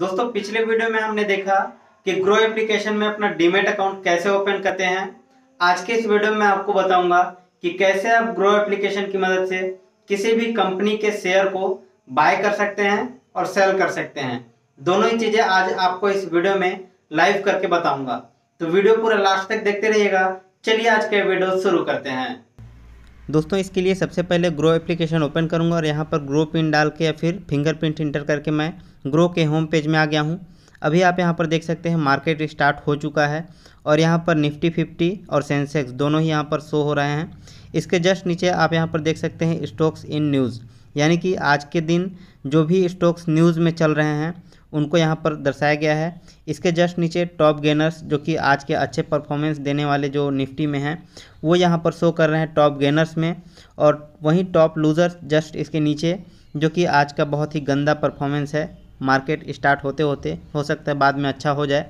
दोस्तों पिछले वीडियो में हमने देखा कि ग्रो एप्लीकेशन में अपना डीमेट अकाउंट कैसे ओपन करते हैं आज के इस वीडियो में आपको बताऊंगा कि कैसे आप ग्रो एप्लीकेशन की मदद से किसी भी कंपनी के शेयर को बाय कर सकते हैं और सेल कर सकते हैं दोनों ही चीज़ें आज आपको इस वीडियो में लाइव करके बताऊंगा तो वीडियो पूरा लास्ट तक देखते रहिएगा चलिए आज का वीडियो शुरू करते हैं दोस्तों इसके लिए सबसे पहले ग्रो एप्लीकेशन ओपन करूंगा और यहाँ पर ग्रो पिन डाल के या फिर फिंगरप्रिंट इंटर करके मैं ग्रो के होम पेज में आ गया हूँ अभी आप यहाँ पर देख सकते हैं मार्केट स्टार्ट हो चुका है और यहाँ पर निफ्टी फिफ्टी और सेंसेक्स दोनों ही यहाँ पर शो हो रहे हैं इसके जस्ट नीचे आप यहाँ पर देख सकते हैं स्टॉक्स इन न्यूज़ यानी कि आज के दिन जो भी स्टॉक्स न्यूज़ में चल रहे हैं उनको यहाँ पर दर्शाया गया है इसके जस्ट नीचे टॉप गेनर्स जो कि आज के अच्छे परफॉर्मेंस देने वाले जो निफ्टी में हैं वो यहाँ पर शो कर रहे हैं टॉप गेनर्स में और वहीं टॉप लूज़र्स जस्ट इसके नीचे जो कि आज का बहुत ही गंदा परफॉर्मेंस है मार्केट स्टार्ट होते होते हो सकता है बाद में अच्छा हो जाए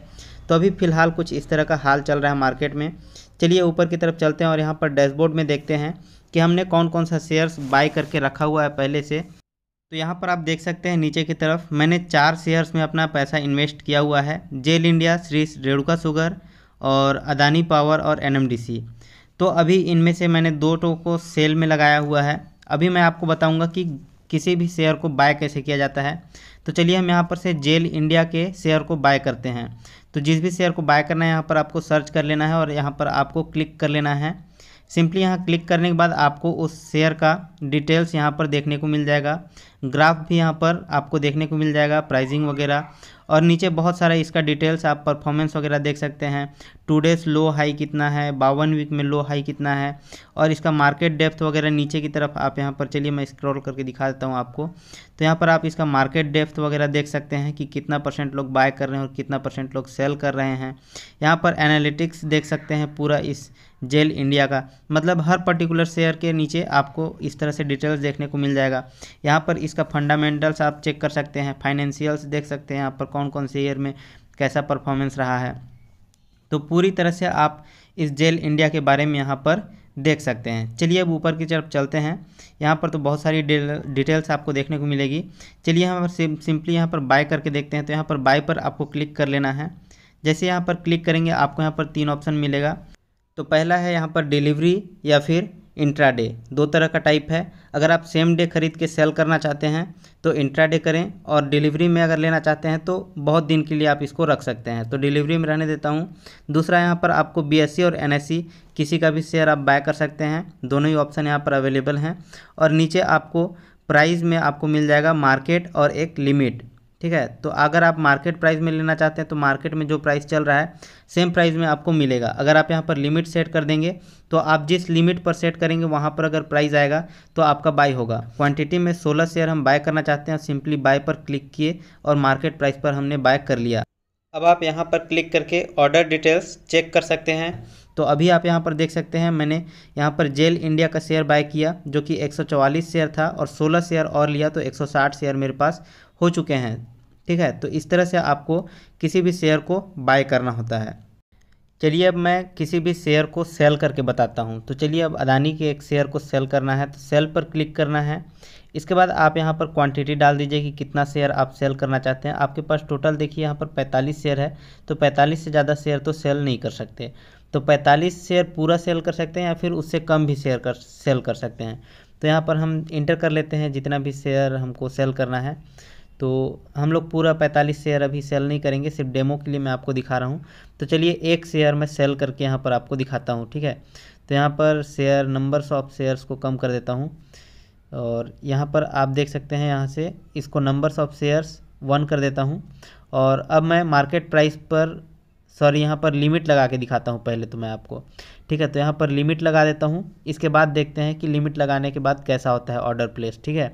तो अभी फ़िलहाल कुछ इस तरह का हाल चल रहा है मार्केट में चलिए ऊपर की तरफ चलते हैं और यहाँ पर डैशबोर्ड में देखते हैं कि हमने कौन कौन सा शेयर्स बाय करके रखा हुआ है पहले से तो यहाँ पर आप देख सकते हैं नीचे की तरफ मैंने चार शेयर्स में अपना पैसा इन्वेस्ट किया हुआ है जेल इंडिया श्री रेणुका सुगर और अदानी पावर और एनएमडीसी तो अभी इनमें से मैंने दो टो को सेल में लगाया हुआ है अभी मैं आपको बताऊंगा कि किसी भी शेयर को बाय कैसे किया जाता है तो चलिए हम यहाँ पर से जेल इंडिया के शेयर को बाय करते हैं तो जिस भी शेयर को बाय करना है यहाँ पर आपको सर्च कर लेना है और यहाँ पर आपको क्लिक कर लेना है सिंपली यहाँ क्लिक करने के बाद आपको उस शेयर का डिटेल्स यहाँ पर देखने को मिल जाएगा ग्राफ भी यहाँ पर आपको देखने को मिल जाएगा प्राइजिंग वगैरह और नीचे बहुत सारा इसका डिटेल्स आप परफॉर्मेंस वगैरह देख सकते हैं टू डेज लो हाई कितना है बावन वीक में लो हाई कितना है और इसका मार्केट डेप्थ वगैरह नीचे की तरफ आप यहाँ पर चलिए मैं स्क्रॉल करके दिखा देता हूँ आपको तो यहाँ पर आप इसका मार्केट डेप्थ वगैरह देख सकते हैं कि कितना परसेंट लोग बाय कर रहे हैं और कितना परसेंट लोग सेल कर रहे हैं यहाँ पर एनालिटिक्स देख सकते हैं पूरा इस जेल इंडिया का मतलब हर पर्टिकुलर शेयर के नीचे आपको इस तरह से डिटेल्स देखने को मिल जाएगा यहाँ पर इसका फंडामेंटल्स आप चेक कर सकते हैं फाइनेंशियल्स देख सकते हैं यहाँ पर कौन कौन से ईयर में कैसा परफॉर्मेंस रहा है तो पूरी तरह से आप इस जेल इंडिया के बारे में यहाँ पर देख सकते हैं चलिए अब ऊपर की तरफ चलते हैं यहाँ पर तो बहुत सारी डिटेल्स आपको देखने को मिलेगी चलिए यहाँ सिम, सिंपली यहाँ पर बाय करके देखते हैं तो यहाँ पर बाय पर आपको क्लिक कर लेना है जैसे यहाँ पर क्लिक करेंगे आपको यहाँ पर तीन ऑप्शन मिलेगा तो पहला है यहाँ पर डिलीवरी या फिर इंट्राडे दो तरह का टाइप है अगर आप सेम डे ख़रीद के सेल करना चाहते हैं तो इंट्राडे करें और डिलीवरी में अगर लेना चाहते हैं तो बहुत दिन के लिए आप इसको रख सकते हैं तो डिलीवरी में रहने देता हूँ दूसरा यहाँ पर आपको बी और एन किसी का भी शेयर आप बाय कर सकते हैं दोनों ही ऑप्शन यहाँ पर अवेलेबल हैं और नीचे आपको प्राइज़ में आपको मिल जाएगा मार्केट और एक लिमिट ठीक है तो अगर आप मार्केट प्राइस में लेना चाहते हैं तो मार्केट में जो प्राइस चल रहा है सेम प्राइस में आपको मिलेगा अगर आप यहाँ पर लिमिट सेट कर देंगे तो आप जिस लिमिट पर सेट करेंगे वहाँ पर अगर प्राइस आएगा तो आपका बाय होगा क्वांटिटी में 16 शेयर हम बाय करना चाहते हैं सिंपली बाय पर क्लिक किए और मार्केट प्राइस पर हमने बाय कर लिया अब आप यहाँ पर क्लिक करके ऑर्डर डिटेल्स चेक कर सकते हैं तो अभी आप यहाँ पर देख सकते हैं मैंने यहाँ पर जेल इंडिया का शेयर बाय किया जो कि 144 शेयर था और 16 शेयर और लिया तो 160 शेयर मेरे पास हो चुके हैं ठीक है तो इस तरह से आपको किसी भी शेयर को बाय करना होता है चलिए अब मैं किसी भी शेयर को सेल करके बताता हूँ तो चलिए अब अदानी के एक शेयर को सेल करना है तो सेल पर क्लिक करना है इसके बाद आप यहाँ पर क्वांटिटी डाल दीजिए कि कितना शेयर आप सेल करना चाहते हैं आपके पास टोटल देखिए यहाँ पर 45 शेयर है तो 45 से ज़्यादा शेयर तो सेल नहीं कर सकते तो 45 शेयर पूरा सेल कर सकते हैं या फिर उससे कम भी शेयर कर सेल कर सकते हैं तो यहाँ पर हम इंटर कर लेते हैं जितना भी शेयर हमको सेल करना है तो हम लोग पूरा 45 शेयर अभी सेल नहीं करेंगे सिर्फ डेमो के लिए मैं आपको दिखा रहा हूँ तो चलिए एक शेयर मैं सेल करके यहाँ पर आपको दिखाता हूँ ठीक है तो यहाँ पर शेयर नंबर्स ऑफ शेयर्स को कम कर देता हूँ और यहाँ पर आप देख सकते हैं यहाँ से इसको नंबर्स ऑफ शेयर्स वन कर देता हूँ और अब मैं मार्केट प्राइस पर सॉरी यहाँ पर लिमिट लगा के दिखाता हूँ पहले तो मैं आपको ठीक है तो यहाँ पर लिमिट लगा देता हूँ इसके बाद देखते हैं कि लिमिट लगाने के बाद कैसा होता है ऑर्डर प्लेस ठीक है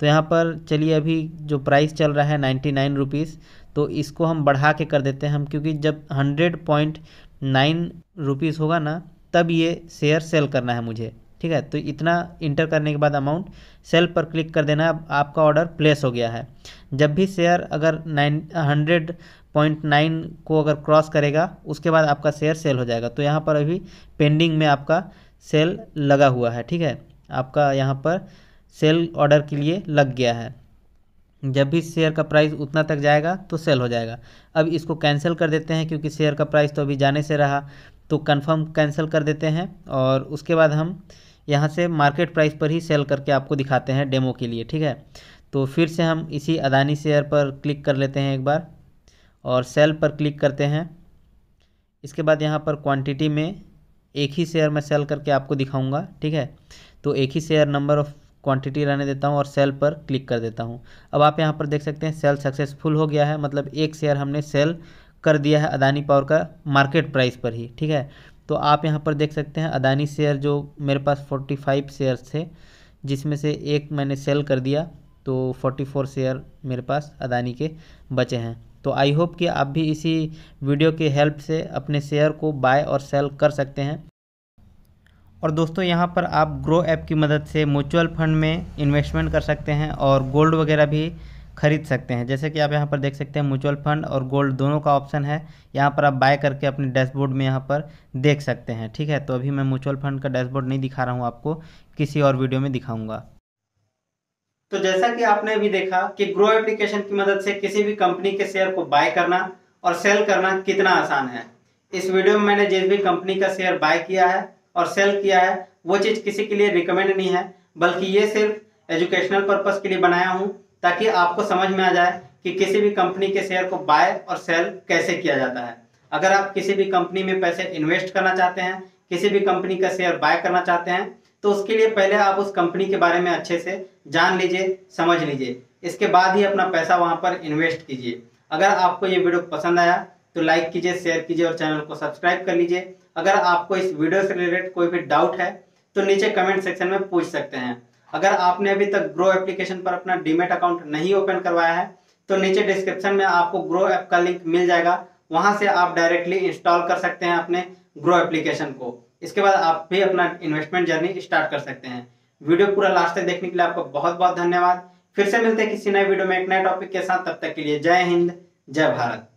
तो यहाँ पर चलिए अभी जो प्राइस चल रहा है नाइन्टी नाइन रुपीज़ तो इसको हम बढ़ा के कर देते हैं हम क्योंकि जब हंड्रेड पॉइंट नाइन रुपीज़ होगा ना तब ये शेयर सेल करना है मुझे ठीक है तो इतना इंटर करने के बाद अमाउंट सेल पर क्लिक कर देना अब आपका ऑर्डर प्लेस हो गया है जब भी शेयर अगर नाइन हंड्रेड पॉइंट नाइन को अगर क्रॉस करेगा उसके बाद आपका शेयर सेल हो जाएगा तो यहाँ पर अभी पेंडिंग में आपका सेल लगा हुआ है ठीक है आपका यहाँ पर सेल ऑर्डर के लिए लग गया है जब भी शेयर का प्राइस उतना तक जाएगा तो सेल हो जाएगा अब इसको कैंसिल कर देते हैं क्योंकि शेयर का प्राइस तो अभी जाने से रहा तो कंफर्म कैंसिल कर देते हैं और उसके बाद हम यहाँ से मार्केट प्राइस पर ही सेल करके आपको दिखाते हैं डेमो के लिए ठीक है तो फिर से हम इसी अदानी शेयर पर क्लिक कर लेते हैं एक बार और सेल पर क्लिक करते हैं इसके बाद यहाँ पर क्वान्टिटी में एक ही शेयर में सेल करके आपको दिखाऊँगा ठीक है तो एक ही शेयर नंबर ऑफ क्वांटिटी रहने देता हूँ और सेल पर क्लिक कर देता हूँ अब आप यहाँ पर देख सकते हैं सेल सक्सेसफुल हो गया है मतलब एक शेयर हमने सेल कर दिया है अदानी पावर का मार्केट प्राइस पर ही ठीक है तो आप यहाँ पर देख सकते हैं अदानी शेयर जो मेरे पास 45 शेयर थे जिसमें से एक मैंने सेल कर दिया तो फोर्टी शेयर मेरे पास अदानी के बचे हैं तो आई होप कि आप भी इसी वीडियो के हेल्प से अपने शेयर को बाय और सेल कर सकते हैं और दोस्तों यहाँ पर आप ग्रो ऐप की मदद से म्यूचुअल फंड में इन्वेस्टमेंट कर सकते हैं और गोल्ड वगैरह भी खरीद सकते हैं जैसे कि आप यहाँ पर देख सकते हैं म्यूचुअल फंड और गोल्ड दोनों का ऑप्शन है यहाँ पर आप बाय करके अपने डैशबोर्ड में यहाँ पर देख सकते हैं ठीक है तो अभी मैं म्यूचुअल फंड का डैशबोर्ड नहीं दिखा रहा हूँ आपको किसी और वीडियो में दिखाऊंगा तो जैसा कि आपने अभी देखा कि ग्रो एप्लीकेशन की मदद से किसी भी कंपनी के शेयर को बाय करना और सेल करना कितना आसान है इस वीडियो में मैंने जिस भी कंपनी का शेयर बाय किया है और सेल किया है वो चीज़ किसी के लिए रिकमेंड नहीं है बल्कि ये सिर्फ एजुकेशनल पर्पज़ के लिए बनाया हूँ ताकि आपको समझ में आ जाए कि किसी भी कंपनी के शेयर को बाय और सेल कैसे किया जाता है अगर आप किसी भी कंपनी में पैसे इन्वेस्ट करना चाहते हैं किसी भी कंपनी का शेयर बाय करना चाहते हैं तो उसके लिए पहले आप उस कंपनी के बारे में अच्छे से जान लीजिए समझ लीजिए इसके बाद ही अपना पैसा वहां पर इन्वेस्ट कीजिए अगर आपको ये वीडियो पसंद आया तो लाइक कीजिए शेयर कीजिए और चैनल को सब्सक्राइब कर लीजिए अगर आपको इस वीडियो से रिलेटेड कोई भी डाउट है तो नीचे कमेंट सेक्शन में पूछ सकते हैं अगर आपने अभी तक ग्रो एप्लीकेशन पर अपना डीमेट अकाउंट नहीं ओपन करवाया है तो नीचे डिस्क्रिप्शन में आपको ग्रो ऐप का लिंक मिल जाएगा वहां से आप डायरेक्टली इंस्टॉल कर सकते हैं अपने ग्रो एप्लीकेशन को इसके बाद आप भी अपना इन्वेस्टमेंट जर्नी स्टार्ट कर सकते हैं वीडियो पूरा लास्ट तक देखने के लिए आपको बहुत बहुत धन्यवाद फिर से मिलते हैं किसी नए वीडियो में एक नए टॉपिक के साथ तब तक के लिए जय हिंद जय भारत